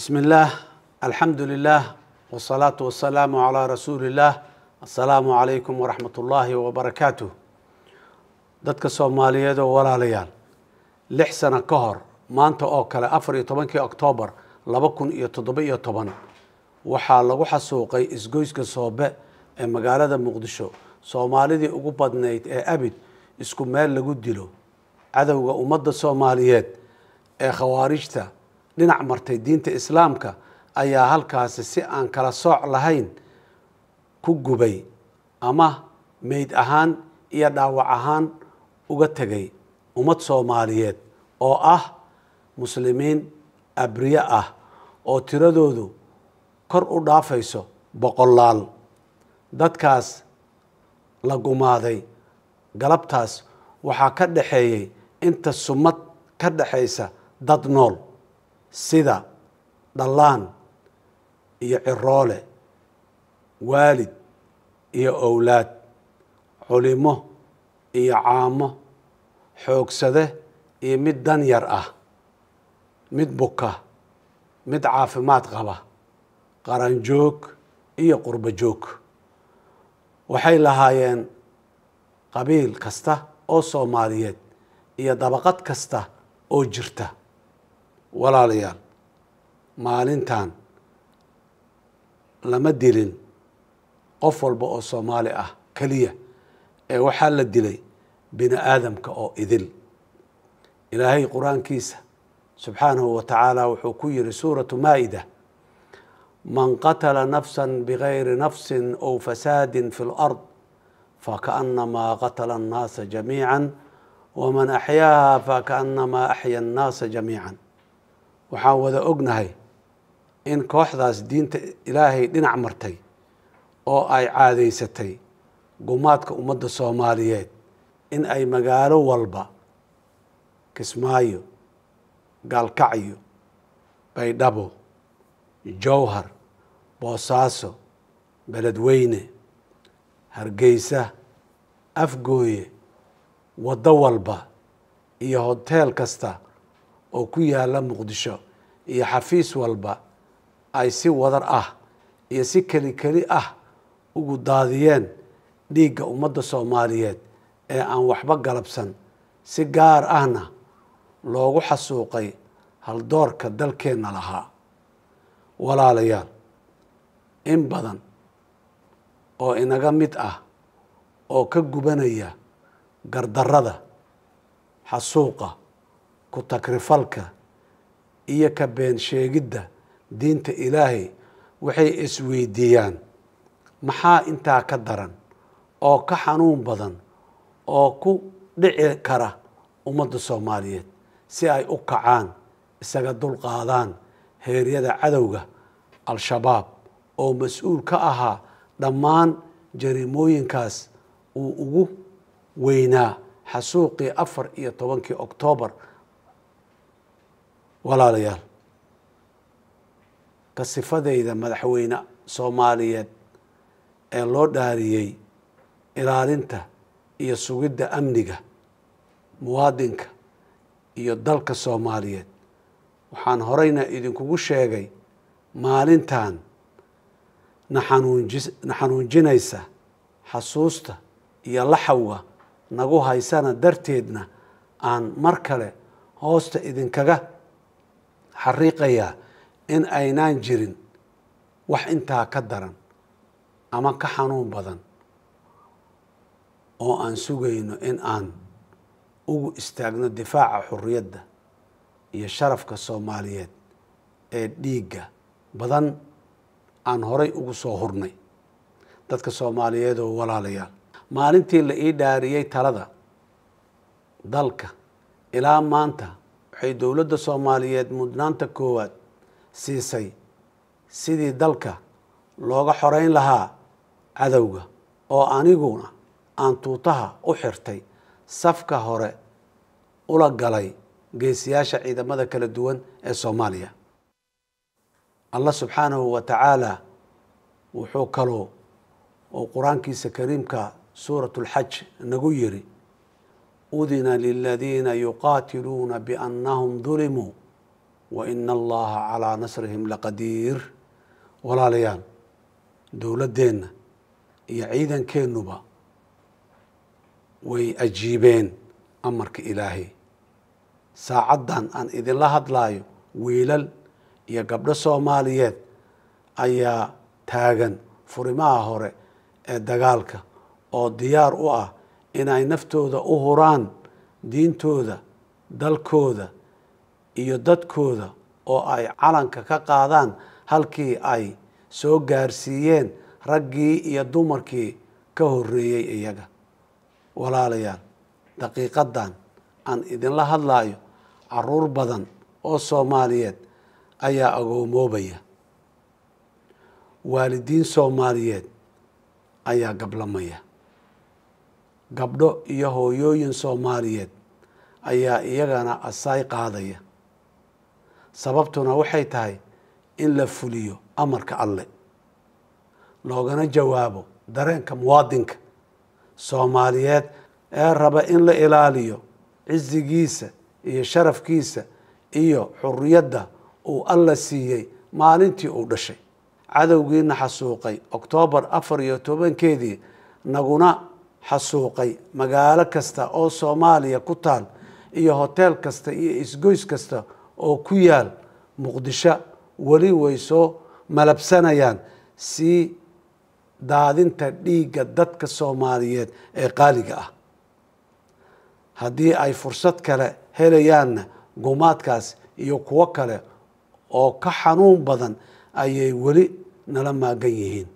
بسم الله الحمد لله والصلاة والسلام على رسول الله السلام عليكم ورحمة الله وبركاته dadka soomaaliyeed oo walaalayaal lix sano ka hor maanta oo kale afar iyo tobankii oktoobar laba kun iyo toddoba iyo toban waxaa lagu xasuuqay isgoyska soobe ee magaalada muqdisho soomaalidii ugu badnayd ee abid isku meel lagu dilo cadowga ummadda soomaaliyeed ee khawaarijta dhinac martay diinta islaamka ayaa halkaasi si aan kala sooc lahayn ku gubay ama meyd ahaan iyo dhaawac ahaan uga tegay ummad soomaaliyeed oo ah muslimiin abriye ah oo tiradoodu kor u dhaafayso boqollaal dadkaas la gumaaday galabtaas waxaa ka dhaxeeyey inta sumad ka dhexaysa dad nool sida dhallaan iyo ciroole waalid iyo owlaad culimo iyo caamo xoogsade iyo mid dan yar ah mid buka mid caafimaad qaba qaranjoog iyo qurbo joog waxay lahaayeen qabiil kasta oo soomaaliyeed iyo dabaqad kasta oo jirta walaalayaal maalintan lama dilin qof walba oo soomaali ah keliya ee waxaa la dilay bini aadamka oo idil ilaahay qur-aankiisa subxaanahu wa tacaala wuxuu ku yidhi suuratu maa'ida man qatala nafsa bigayri nafsin ow fasaadin fi lard fakaanamaa qatala annaasa jamiica waman axyaaha fakaanamaa axya annaasa jamiica waxaan wada ognahay in kooxdaas diinta ilaahay dhinac martay oo ay caadaysatay gumaadka ummadda soomaaliyeed in ay magaalo walba kismaayo gaalkacyo baydhabo jowhar boosaaso beledweyne hargeysa afgooye waddo walba iyo hoteel kasta oo ku yaalla muqdisho iyo xafiis walba ay si wadar ah iyo si keli keli ah ugu daadiyeen dhiigga ummadda soomaaliyeed ee aan waxba galabsan si gaar ahna loogu xasuuqay haldoorka dalkeenna lahaa walaalayaal in badan oo inaga mid ah oo ka gubanaya gardarrada xasuuqa ku takrifalka iyo ka been sheegidda diinta ilaahay waxay isweydiiyaan maxaa intaa ka daran oo ka xanuun badan oo ku dhici kara ummadda soomaaliyeed si ay u kacaan isaga dulqaadaan heeryada cadowga al-shabaab oo mas-uul ka ahaa dhammaan jarimooyinkaas uu ugu weynaa xasuuqii afar iyo tobankii oktoobar walaalayaal ka sifadayda madaxweyne soomaaliyeed ee loo dhaariyey ilaalinta iyo sugidda amniga muwaadinka iyo dalka soomaaliyeed waxaan horeyna idinkugu sheegay maalintan na xanuunji na xanuunjinaysa xasuusta iyo laxawga nagu haysana darteedna aan mar kale hoosta idinkaga xariiqayaa in aynaan jirin wax intaa ka daran ama ka xanuun badan oo aan sugayno in aan ugu istaagno difaaca xuriyadda iyo sharafka soomaaliyeed ee dhiigga badan aan horay ugu soo hurnay dadka soomaaliyeed oo walaalayaal maalintii la ii dhaariyey talada dalka ilaa maanta waxay dowladda soomaaliyeed mudnaanta koowaad siisay sidii dalka looga xoreyn lahaa cadowga oo aniguna aan tuutaha u xirtay safka hore ula galay geesiyaasha ciidamada kala duwan ee soomaaliya allah subxaanahu wa tacaala wuxuu kaloo uu qur-aankiisa kariimka suurat ulxaj nagu yiri أذن للذين يقاتلون بأنهم ظلموا وإن الله calىa نasrهم لqadيir walaalayaal dowladeenna iyo ciidankeennuba way ajiibeen amarka ilaahay saacaddan aan idinla hadlaayo wiilal iyo gabdho soomaaliyeed ayaa taagan furimaha hore ee dagaalka oo diyaar u ah inay naftooda u huraan diintooda dalkooda iyo dadkooda oo ay calanka ka qaadaan halkii ay soo gaarsiiyeen raggii iyo dumarkii ka horreeyey iyaga walaalayaal daqiiqadan aan idinla hadlaayo caruur badan oo soomaaliyeed ayaa agoomoobaya waalidiin soomaaliyeed ayaa gablamaya gabdho iyo hooyooyin soomaaliyeed ayaa iyagana asaay qaadaya sababtuna waxay tahay in la fuliyo amarka alle loogana jawaabo dareenka muwaadinka soomaaliyeed ee raba in la ilaaliyo cizigiisa iyo sharafkiisa iyo xuriyadda uu alla siiyey maalintii uu dhashay cadowgiina xasuuqay oktoobar afar iyo tobankeedii naguna xasuuqay magaalo kasta oo soomaaliya ku taal iyo hoteel kasta iyo isgoys kasta oo ku yaal muqdisho weli way soo malabsanayaan sii daadinta dhiigga dadka soomaaliyeed ee qaaliga ah haddii ay fursad kale helayaanna gumaadkaas iyo kuwo kale oo ka xanuun badan ayay weli nala maagan yihiin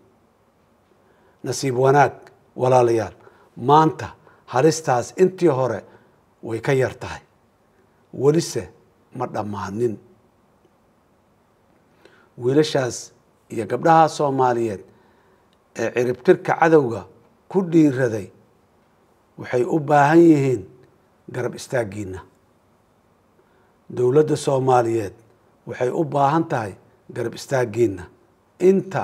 nasiib wanaag walaalayaal maanta halistaas intii hore way ka yar tahay welise ma dhammaanin wiilashaas iyo gabdhaha soomaaliyeed ee ciribtirka cadowga ku dhiiraday waxay u baahan yihiin garab istaaggiinna dowladda soomaaliyeed waxay u baahan tahay garab istaaggiinna inta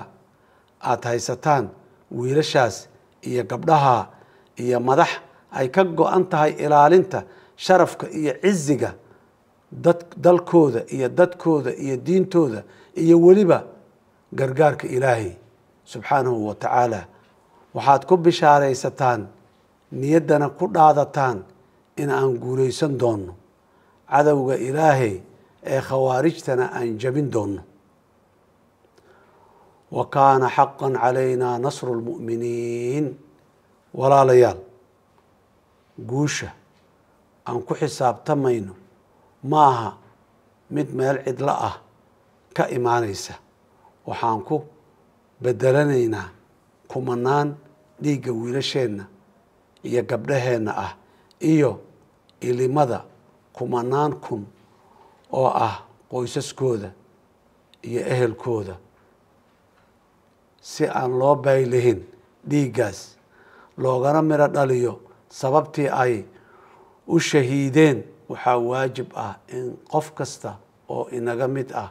aada haysataan wiilashaas iyo gabdhahaa iyo madax ay ka go-an tahay ilaalinta sharafka iyo ciziga dad dalkooda iyo dadkooda iyo diintooda iyo weliba gargaarka ilaahay subxaanahu wa tacaala waxaad ku bishaaraysataan niyaddana ku dhaadataan in aan guulaysan doonno cadowga ilaahay ee khawaarijtana aan jabin doonno wa kaana xaqan calaynaa nasru lmu'miniin walaalayaal guusha aan ku xisaabtamayno ma aha mid meel cidlo ah ka imaanaysa waxaan ku bedelanaynaa kumanaan dhiigga wiilasheenna iyo gabdhaheenna ah iyo ilimada kumanaan kun oo ah qoysaskooda iyo ehelkooda si aan loo baylihin dhiiggaas loogana miro dhaliyo sababtii ay u shahiideen waxaa waajib ah in qof kasta oo inaga mid ah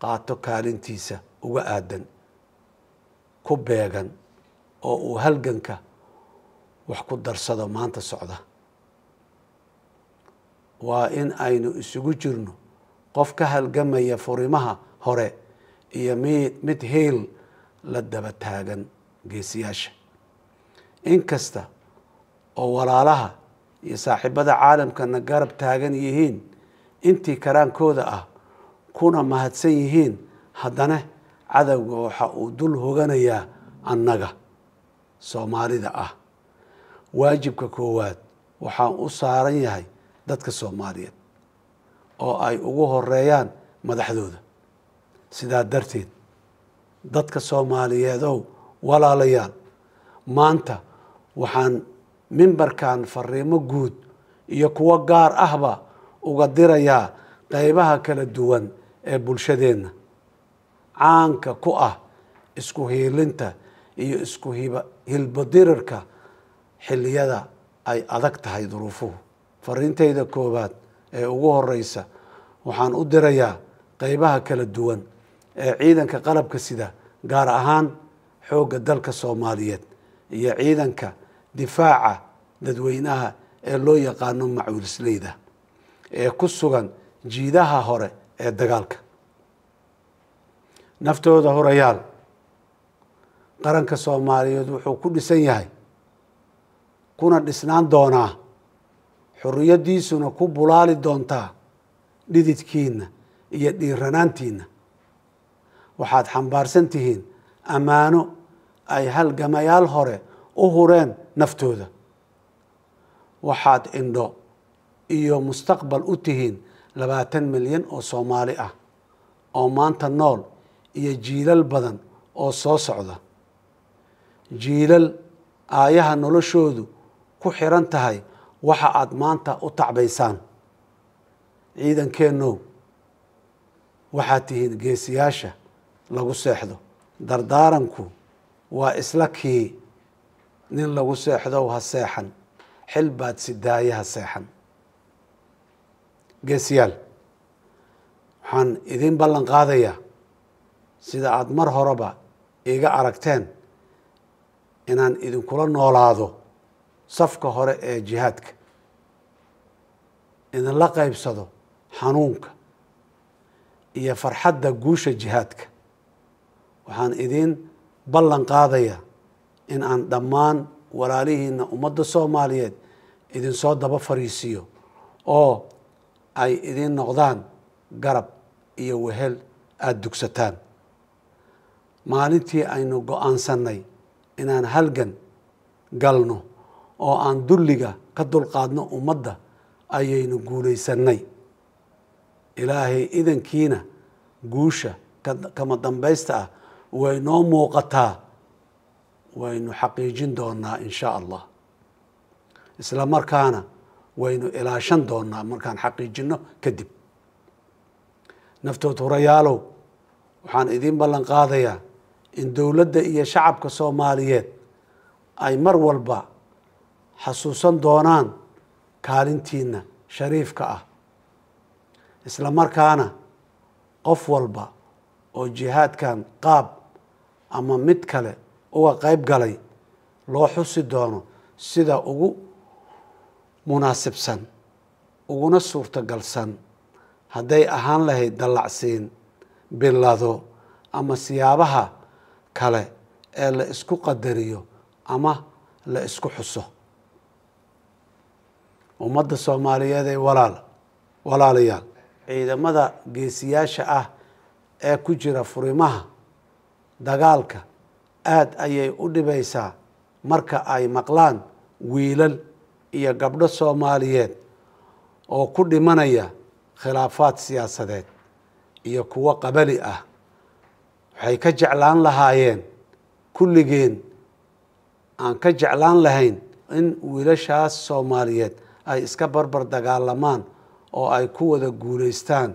qaato kaalintiisa uga aadan ku beegan oo uu halganka wax ku darsado maanta socda waa in aynu isugu jirno qof ka halgamaya furimaha hore iyo mid mid heel la daba taagan geesiyaasha in kasta oo walaalaha iyo saaxiibada caalamkana garab taagan yihiin intii karaankooda ah kuna mahadsan yihiin haddana cadowga waxa uu dul hoganayaa annaga soomaalida ah waajibka koowaad waxaan u saaran yahay dadka soomaaliyeed oo ay ugu horeeyaan madaxdooda sidaa darteed dadka soomaaliyeedow walaalayaal maanta waxaan mimbarkan fariimo guud iyo kuwo gaar ahba uga dirayaa qaybaha kala duwan ee bulshadeenna caanka ku ah isku hiilinta iyo isku hilbadirirka xilliyada ay adag tahay duruufuhu fariinteyda koowaad ee ugu horeysa waxaan u dirayaa qaybaha kala duwan ee ciidanka qalabka sida gaar ahaan xoogga dalka soomaaliyeed iyo ciidanka difaaca dadweynaha ee loo yaqaano macuulisleyda ee ku sugan jiidaha hore ee dagaalka naftooda horayaal qaranka soomaaliyeed wuxuu ku dhisan yahay kuna dhisnaan doonaa xuriyaddiisuna ku bulaali doontaa dhididkiinna iyo dhiiranaantiinna waxaad xambaarsan tihiin ammaano ay halgamayaal hore u hureen naftooda waxaad indho iyo mustaqbal u tihiin labaatan milyan oo soomaali ah oo maanta nool iyo jiilal badan oo soo socda jiilal aayaha noloshoodu ku xiran tahay waxa aada maanta u tacbaysaan ciidankeenow waxaad tihiin geesiyaasha lagu seexdo dardaaranku waa isla kii nin lagu seexdow ha seexan xil baad sidaaye ha seexan geesiyaal waxaan idiin ballan qaadayaa sida aada mar horeba iga aragteen inaan idinkula noolaado safka hore ee jihaadka idinla qaybsado xanuunka iyo farxadda guusha jihaadka waxaan idiin ballan qaadaya in aan dhammaan walaalihiinna ummadda soomaaliyeed idinsoo daba fariisiyo oo ay idiin noqdaan garab iyo wehel aada dugsataan maalintii aynu go-aansanay inaan halgan galno oo aan dulliga ka dulqaadno ummadda ayaynu guulaysannay ilaahay idankiina guusha kama dambaysta ah way noo muuqataa waynu xaqiijin doonaa in sha allah isla markaana waynu ilaashan doonaa markaan xaqiijinno kadib naftood hurayaalow waxaan idiin ballan qaadayaa in dowladda iyo shacabka soomaaliyeed ay mar walba xasuusan doonaan kaalintiina shariifka ah isla markaana qof walba oo jihaadkan qaab ama mid kale uga qayb galay loo xusi doono sida ugu munaasibsan uguna suurtagalsan hadday ahaan lahayd dallacsiin bilado ama siyaabaha kale ee la isku qadariyo ama la isku xuso ummadda soomaaliyeed ee walaal walaalayaal ciidamada geesiyaasha ah ee ku jira furimaha dagaalka aad ayay u dhibaysaa marka ay maqlaan wiilal iyo gabdho soomaaliyeed oo ku dhimanaya khilaafaad siyaasadeed iyo kuwo qabali ah waxay ka jeclaan lahaayeen kulligeen aan ka jeclaan lahayn in wiilashaas soomaaliyeed ay iska barbar dagaalamaan oo ay ku wada guulaystaan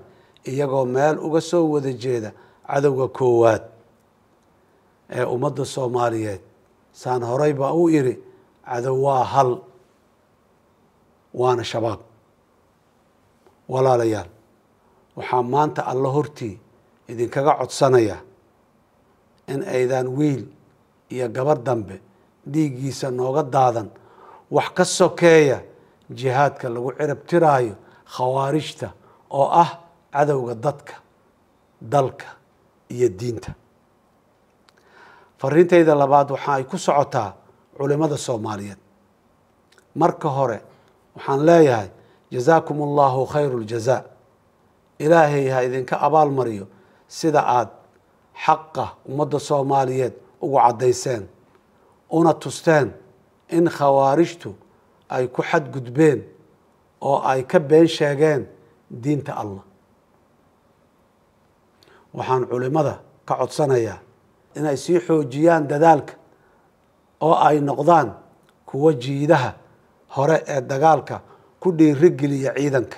iyagoo meel uga soo wada jeeda cadowga koowaad ee ummadda soomaaliyeed saan horey baa u iri cadow waa hal waana shabaab walaalayaal waxaa maanta alla hortii idinkaga codsanaya in aydaan wiil iyo gabar dambe dhiiggiisa nooga daadan wax ka sokeeya jihaadka lagu cirab tiraayo khawaarijta oo ah cadowga dadka dalka iyo diinta fariintayda labaad waxa ay ku socotaa culimmada soomaaliyeed marka hore waxaan leeyahay jazaakum allahu khayru ljazaa ilaahay ha idinka abaal mariyo sida aad xaqa ummadda soomaaliyeed ugu caddayseen una tusteen in khawaarijtu ay ku xadgudbeen oo ay ka been sheegeen diinta allah waxaan culimada ka codsanayaa inay sii xoojiyaan dadaalka oo ay noqdaan kuwo jiidaha hore ee dagaalka ku dhiirigeliya ciidanka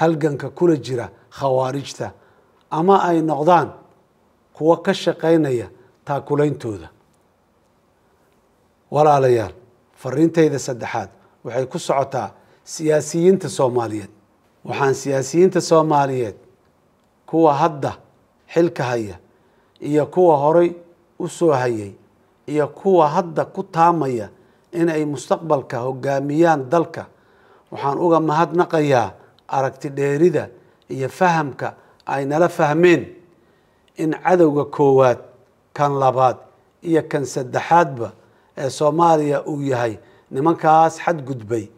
halganka kula jira khawaarijta ama ay noqdaan kuwo ka shaqaynaya taakulayntooda walaalayaal fariintayda saddexaad waxay ku socotaa siyaasiyiinta soomaaliyeed waxaan siyaasiyiinta soomaaliyeed kuwa hadda xilka haya iyo kuwa horay u soo hayay iyo kuwa hadda ku taamaya inay mustaqbalka hoggaamiyaan dalka waxaan uga mahadnaqayaa aragti dheerida iyo fahamka ay nala fahmeen in cadowga koowaad kan labaad iyo kan saddexaadba ee soomaaliya uu yahay nimankaas xadgudbay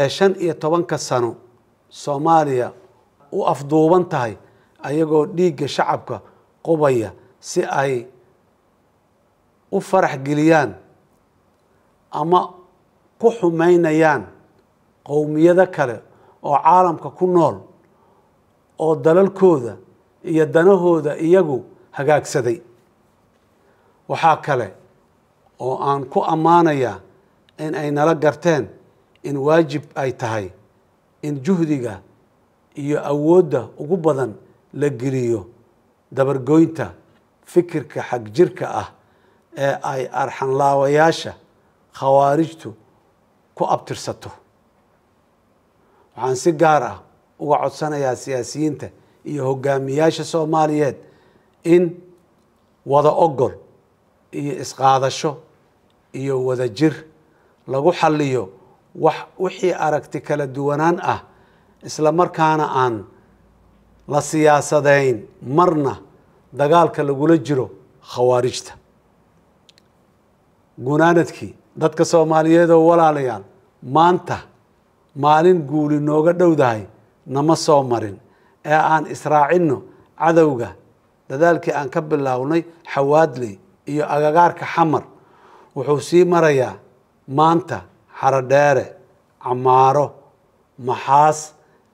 ee shan iyo tobanka sano soomaaliya u afduuban tahay ayagoo dhiigga shacabka qubaya si ay u farax geliyaan ama ku xumaynayaan qowmiyado kale oo caalamka ku nool oo dalalkooda iyo danahooda iyagu hagaagsaday waxaa kale oo aan ku ammaanayaa in ay nala garteen in waajib ay tahay in juhdiga iyo awoodda ugu badan la geliyo dabargoynta fikirka xag jirka ah ee ay arxanlaawayaasha khawaarijtu ku abtirsato waxaan si gaar ah uga codsanayaa siyaasiyiinta iyo hogaamiyaasha soomaaliyeed in wada ogol iyo isqaadasho iyo wada jir lagu xalliyo wax wixii aragti kala duwanaan ah isla markaana aan la siyaasadayn marna dagaalka lagula jiro khawaarijta gunaanadkii dadka soomaaliyeed oo walaalayaal maanta maalin guuli nooga dhowdahay nama soo marin ee aan israacinno cadowga dadaalkii aan ka bilownay xawaadley iyo agagaarka xamar wuxuu sii marayaa maanta xarodheere camaaro maxaas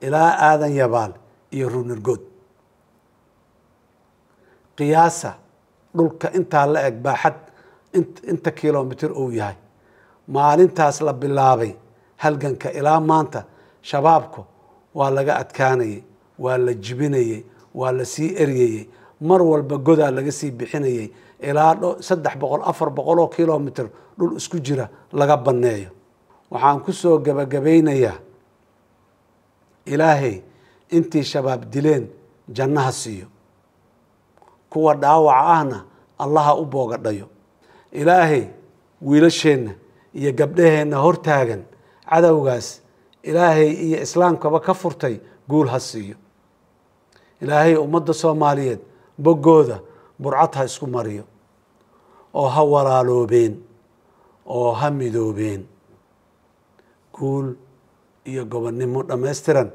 ilaa aadan yabaal iyo ruunurgood qiyaasa dhulka intaa la eg baaxad inta kilomitr uu yahay maalintaas la bilaabay halganka ilaa maanta shabaabku waa laga adkaanayay waa la jibinayey waa la sii eryayey mar walba godaa laga sii bixinayay ilaa saddex boqol afar boqol oo kilomitr dhul isku jira laga banneeyo waxaan ku soo gabagabaynayaa ilaahay intii shabaab dileen jannaha siiyo kuwa dhaawaca ahna allaha u booga dhayo ilaahay wiilasheenna iyo gabdhaheenna hortaagan cadowgaas ilaahay iyo islaamkaba ka furtay guul ha siiyo ilaahay ummadda soomaaliyeed boggooda burcad ha isku mariyo oo ha walaaloobeen oo ha midoobeen guul iyo gobonnimo dhammaystiran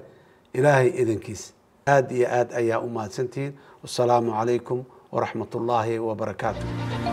ilaahay idankiisa aad iyo aad ayaa u mahadsantihiin wasalaamu calaykum waraxmat ullaahi wabarakaatu